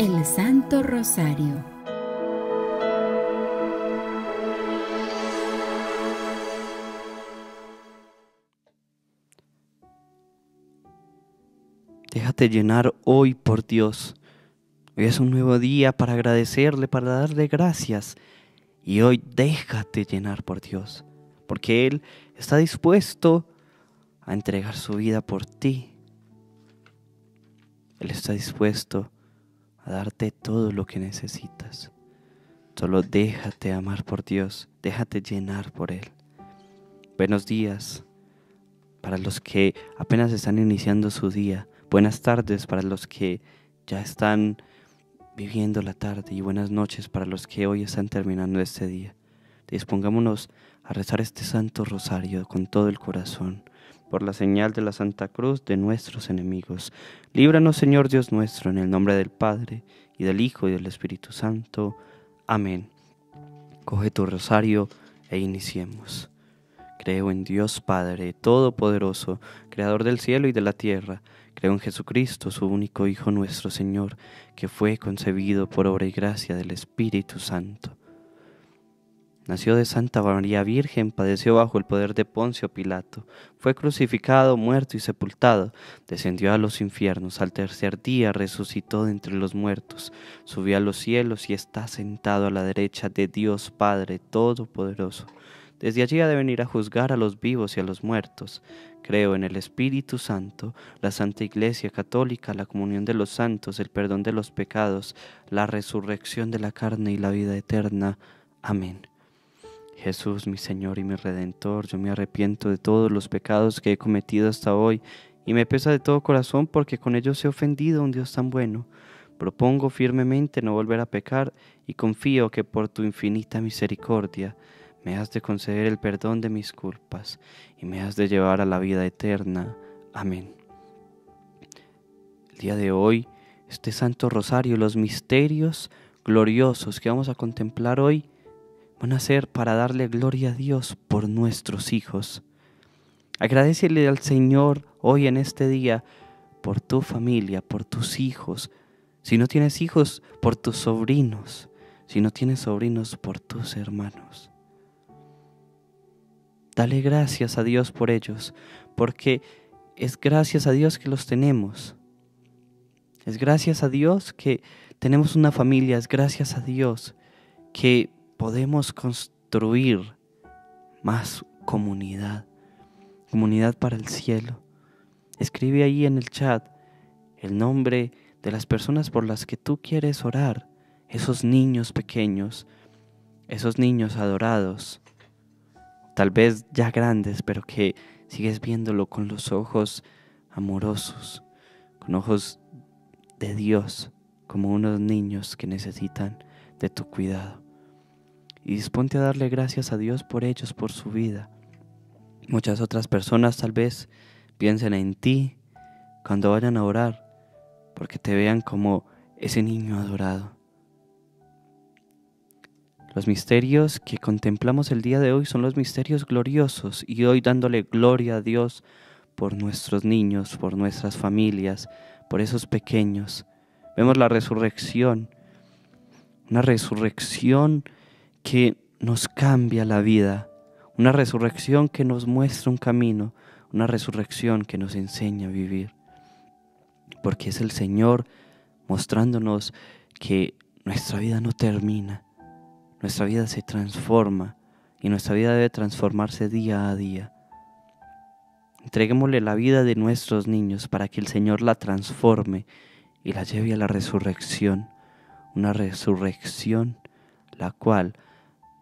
El Santo Rosario. Déjate llenar hoy por Dios. Hoy es un nuevo día para agradecerle, para darle gracias. Y hoy déjate llenar por Dios, porque Él está dispuesto a entregar su vida por ti. Él está dispuesto a darte todo lo que necesitas. Solo déjate amar por Dios, déjate llenar por Él. Buenos días para los que apenas están iniciando su día. Buenas tardes para los que ya están viviendo la tarde y buenas noches para los que hoy están terminando este día. Dispongámonos a rezar este santo rosario con todo el corazón por la señal de la Santa Cruz de nuestros enemigos. Líbranos, Señor Dios nuestro, en el nombre del Padre, y del Hijo, y del Espíritu Santo. Amén. Coge tu rosario e iniciemos. Creo en Dios Padre, Todopoderoso, Creador del cielo y de la tierra. Creo en Jesucristo, su único Hijo nuestro Señor, que fue concebido por obra y gracia del Espíritu Santo Nació de Santa María Virgen, padeció bajo el poder de Poncio Pilato, fue crucificado, muerto y sepultado, descendió a los infiernos, al tercer día resucitó de entre los muertos, subió a los cielos y está sentado a la derecha de Dios Padre Todopoderoso. Desde allí ha de venir a juzgar a los vivos y a los muertos. Creo en el Espíritu Santo, la Santa Iglesia Católica, la comunión de los santos, el perdón de los pecados, la resurrección de la carne y la vida eterna. Amén. Jesús, mi Señor y mi Redentor, yo me arrepiento de todos los pecados que he cometido hasta hoy y me pesa de todo corazón porque con ellos he ofendido a un Dios tan bueno. Propongo firmemente no volver a pecar y confío que por tu infinita misericordia me has de conceder el perdón de mis culpas y me has de llevar a la vida eterna. Amén. El día de hoy, este Santo Rosario, los misterios gloriosos que vamos a contemplar hoy, van a ser para darle gloria a Dios por nuestros hijos. Agradecele al Señor hoy en este día por tu familia, por tus hijos. Si no tienes hijos, por tus sobrinos. Si no tienes sobrinos, por tus hermanos. Dale gracias a Dios por ellos, porque es gracias a Dios que los tenemos. Es gracias a Dios que tenemos una familia, es gracias a Dios que podemos construir más comunidad, comunidad para el cielo. Escribe ahí en el chat el nombre de las personas por las que tú quieres orar, esos niños pequeños, esos niños adorados, tal vez ya grandes, pero que sigues viéndolo con los ojos amorosos, con ojos de Dios, como unos niños que necesitan de tu cuidado y disponte a darle gracias a Dios por ellos, por su vida. Muchas otras personas tal vez piensen en ti cuando vayan a orar, porque te vean como ese niño adorado. Los misterios que contemplamos el día de hoy son los misterios gloriosos y hoy dándole gloria a Dios por nuestros niños, por nuestras familias, por esos pequeños. Vemos la resurrección, una resurrección que nos cambia la vida, una resurrección que nos muestra un camino, una resurrección que nos enseña a vivir. Porque es el Señor mostrándonos que nuestra vida no termina, nuestra vida se transforma y nuestra vida debe transformarse día a día. Entreguémosle la vida de nuestros niños para que el Señor la transforme y la lleve a la resurrección, una resurrección la cual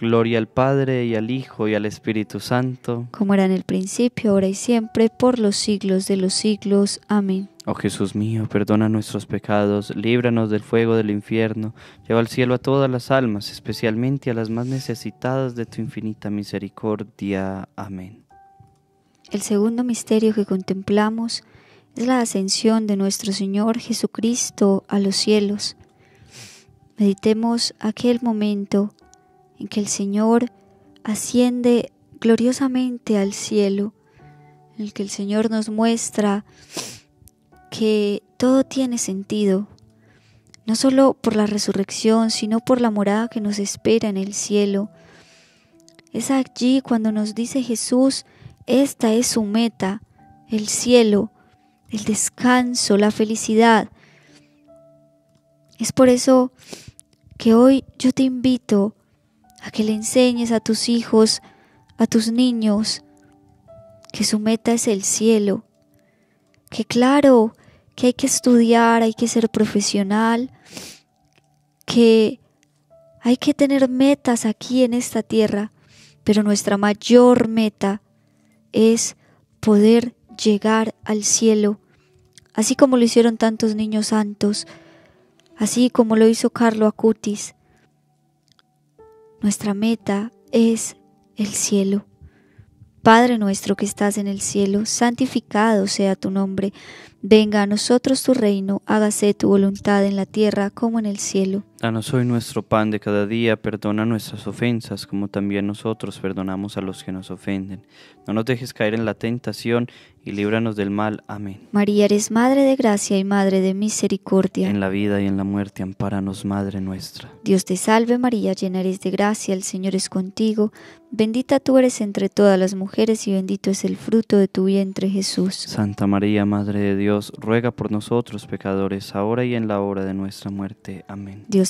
Gloria al Padre y al Hijo y al Espíritu Santo. Como era en el principio, ahora y siempre, por los siglos de los siglos. Amén. Oh Jesús mío, perdona nuestros pecados, líbranos del fuego del infierno, lleva al cielo a todas las almas, especialmente a las más necesitadas de tu infinita misericordia. Amén. El segundo misterio que contemplamos es la ascensión de nuestro Señor Jesucristo a los cielos. Meditemos aquel momento en que el Señor asciende gloriosamente al cielo, en el que el Señor nos muestra que todo tiene sentido, no solo por la resurrección, sino por la morada que nos espera en el cielo. Es allí cuando nos dice Jesús, esta es su meta, el cielo, el descanso, la felicidad. Es por eso que hoy yo te invito a que le enseñes a tus hijos, a tus niños, que su meta es el cielo, que claro, que hay que estudiar, hay que ser profesional, que hay que tener metas aquí en esta tierra, pero nuestra mayor meta es poder llegar al cielo, así como lo hicieron tantos niños santos, así como lo hizo Carlo Acutis, nuestra meta es el cielo. Padre nuestro que estás en el cielo, santificado sea tu nombre. Venga a nosotros tu reino, hágase tu voluntad en la tierra como en el cielo. Danos hoy nuestro pan de cada día, perdona nuestras ofensas, como también nosotros perdonamos a los que nos ofenden. No nos dejes caer en la tentación y líbranos del mal. Amén. María, eres Madre de Gracia y Madre de Misericordia. En la vida y en la muerte, ampáranos, Madre nuestra. Dios te salve María, llena eres de gracia, el Señor es contigo. Bendita tú eres entre todas las mujeres y bendito es el fruto de tu vientre Jesús. Santa María, Madre de Dios, ruega por nosotros pecadores, ahora y en la hora de nuestra muerte. Amén. Dios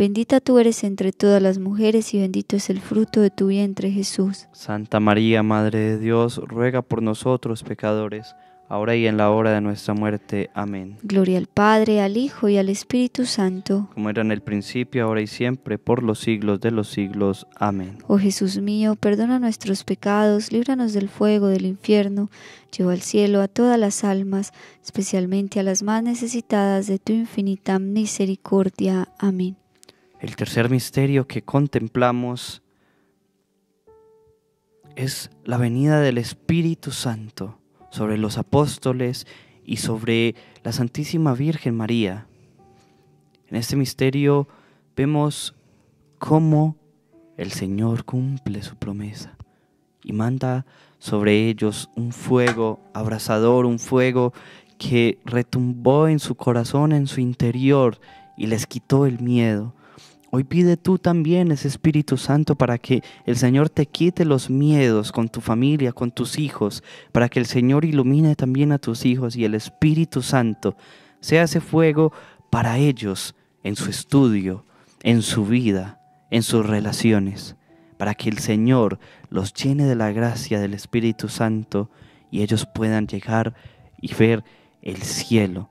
Bendita tú eres entre todas las mujeres y bendito es el fruto de tu vientre Jesús. Santa María, Madre de Dios, ruega por nosotros pecadores, ahora y en la hora de nuestra muerte. Amén. Gloria al Padre, al Hijo y al Espíritu Santo. Como era en el principio, ahora y siempre, por los siglos de los siglos. Amén. Oh Jesús mío, perdona nuestros pecados, líbranos del fuego del infierno, lleva al cielo a todas las almas, especialmente a las más necesitadas de tu infinita misericordia. Amén. El tercer misterio que contemplamos es la venida del Espíritu Santo sobre los apóstoles y sobre la Santísima Virgen María. En este misterio vemos cómo el Señor cumple su promesa y manda sobre ellos un fuego abrasador, un fuego que retumbó en su corazón, en su interior, y les quitó el miedo, Hoy pide tú también ese Espíritu Santo para que el Señor te quite los miedos con tu familia, con tus hijos, para que el Señor ilumine también a tus hijos y el Espíritu Santo se hace fuego para ellos en su estudio, en su vida, en sus relaciones, para que el Señor los llene de la gracia del Espíritu Santo y ellos puedan llegar y ver el cielo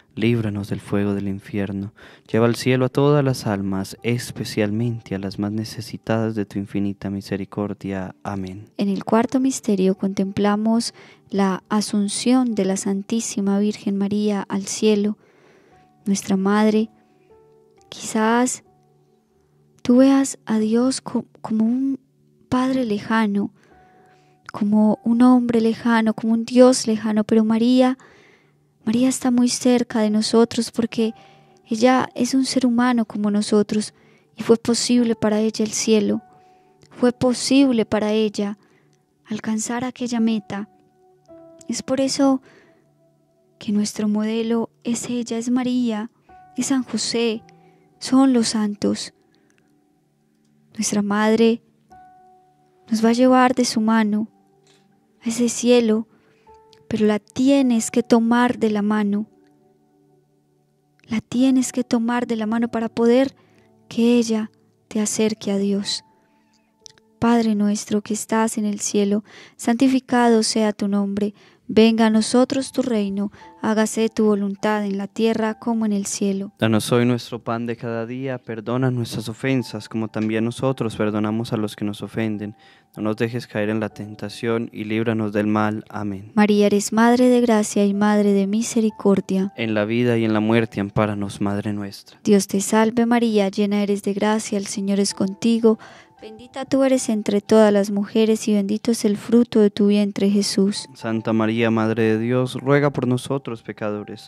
líbranos del fuego del infierno, lleva al cielo a todas las almas, especialmente a las más necesitadas de tu infinita misericordia. Amén. En el cuarto misterio contemplamos la asunción de la Santísima Virgen María al cielo, nuestra Madre. Quizás tú veas a Dios como un Padre lejano, como un hombre lejano, como un Dios lejano, pero María María está muy cerca de nosotros porque ella es un ser humano como nosotros y fue posible para ella el cielo. Fue posible para ella alcanzar aquella meta. Es por eso que nuestro modelo es ella, es María, es San José, son los santos. Nuestra Madre nos va a llevar de su mano a ese cielo pero la tienes que tomar de la mano. La tienes que tomar de la mano para poder que ella te acerque a Dios. Padre nuestro que estás en el cielo, santificado sea tu nombre, venga a nosotros tu reino, hágase tu voluntad en la tierra como en el cielo. Danos hoy nuestro pan de cada día, perdona nuestras ofensas como también nosotros perdonamos a los que nos ofenden no nos dejes caer en la tentación y líbranos del mal. Amén. María, eres Madre de Gracia y Madre de Misericordia. En la vida y en la muerte, ampáranos, Madre nuestra. Dios te salve María, llena eres de gracia, el Señor es contigo. Bendita tú eres entre todas las mujeres y bendito es el fruto de tu vientre Jesús. Santa María, Madre de Dios, ruega por nosotros pecadores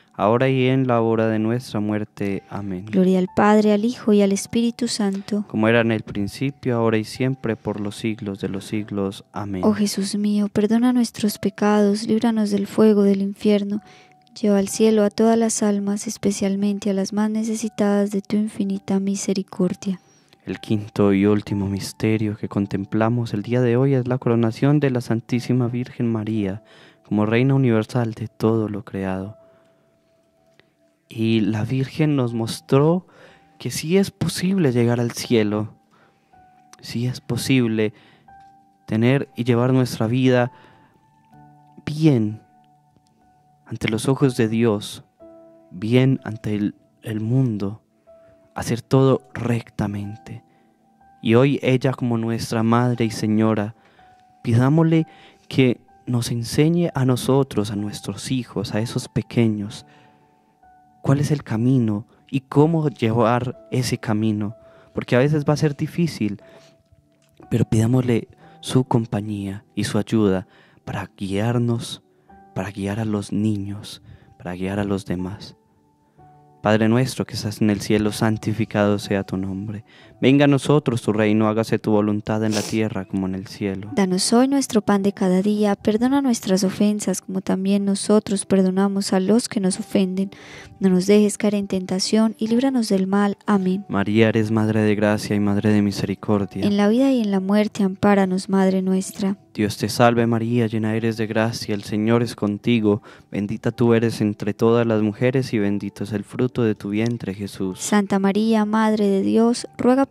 ahora y en la hora de nuestra muerte. Amén. Gloria al Padre, al Hijo y al Espíritu Santo. Como era en el principio, ahora y siempre, por los siglos de los siglos. Amén. Oh Jesús mío, perdona nuestros pecados, líbranos del fuego del infierno, lleva al cielo a todas las almas, especialmente a las más necesitadas de tu infinita misericordia. El quinto y último misterio que contemplamos el día de hoy es la coronación de la Santísima Virgen María como Reina Universal de todo lo creado. Y la Virgen nos mostró que si es posible llegar al cielo, si es posible tener y llevar nuestra vida bien ante los ojos de Dios, bien ante el, el mundo, hacer todo rectamente. Y hoy ella como nuestra Madre y Señora, pidámosle que nos enseñe a nosotros, a nuestros hijos, a esos pequeños, cuál es el camino y cómo llevar ese camino, porque a veces va a ser difícil, pero pidámosle su compañía y su ayuda para guiarnos, para guiar a los niños, para guiar a los demás. Padre nuestro que estás en el cielo, santificado sea tu nombre. Venga a nosotros tu reino, hágase tu voluntad en la tierra como en el cielo. Danos hoy nuestro pan de cada día, perdona nuestras ofensas como también nosotros perdonamos a los que nos ofenden. No nos dejes caer en tentación y líbranos del mal. Amén. María, eres Madre de Gracia y Madre de Misericordia. En la vida y en la muerte, ampáranos, Madre nuestra. Dios te salve María, llena eres de gracia, el Señor es contigo, bendita tú eres entre todas las mujeres y bendito es el fruto de tu vientre Jesús. Santa María, Madre de Dios, ruega por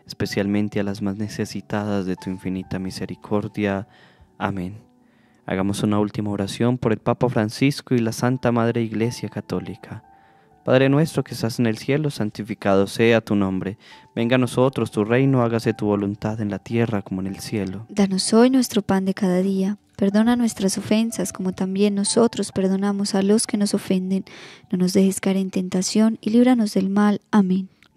especialmente a las más necesitadas de tu infinita misericordia. Amén. Hagamos una última oración por el Papa Francisco y la Santa Madre Iglesia Católica. Padre nuestro que estás en el cielo, santificado sea tu nombre. Venga a nosotros tu reino, hágase tu voluntad en la tierra como en el cielo. Danos hoy nuestro pan de cada día. Perdona nuestras ofensas como también nosotros perdonamos a los que nos ofenden. No nos dejes caer en tentación y líbranos del mal. Amén.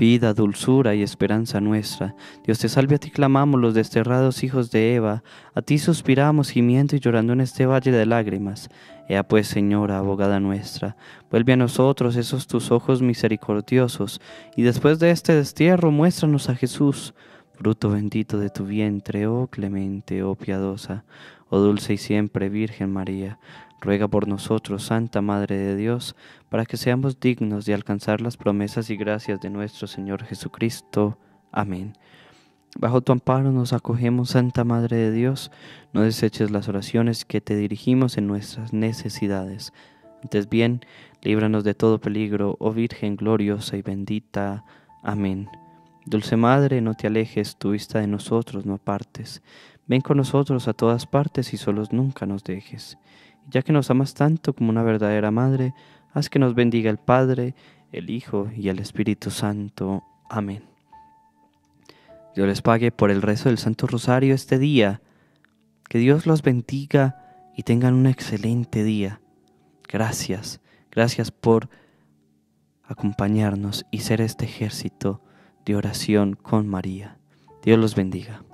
vida, dulzura y esperanza nuestra. Dios te salve, a ti clamamos los desterrados hijos de Eva, a ti suspiramos gimiendo y llorando en este valle de lágrimas. Ea pues, Señora, abogada nuestra, vuelve a nosotros esos tus ojos misericordiosos, y después de este destierro muéstranos a Jesús, fruto bendito de tu vientre, oh clemente, oh piadosa, oh dulce y siempre Virgen María. Ruega por nosotros, Santa Madre de Dios, para que seamos dignos de alcanzar las promesas y gracias de nuestro Señor Jesucristo. Amén. Bajo tu amparo nos acogemos, Santa Madre de Dios, no deseches las oraciones que te dirigimos en nuestras necesidades. Antes bien, líbranos de todo peligro, oh Virgen gloriosa y bendita. Amén. Dulce Madre, no te alejes, tu vista de nosotros no apartes. Ven con nosotros a todas partes y solos nunca nos dejes ya que nos amas tanto como una verdadera madre, haz que nos bendiga el Padre, el Hijo y el Espíritu Santo. Amén. Dios les pague por el rezo del Santo Rosario este día. Que Dios los bendiga y tengan un excelente día. Gracias, gracias por acompañarnos y ser este ejército de oración con María. Dios los bendiga.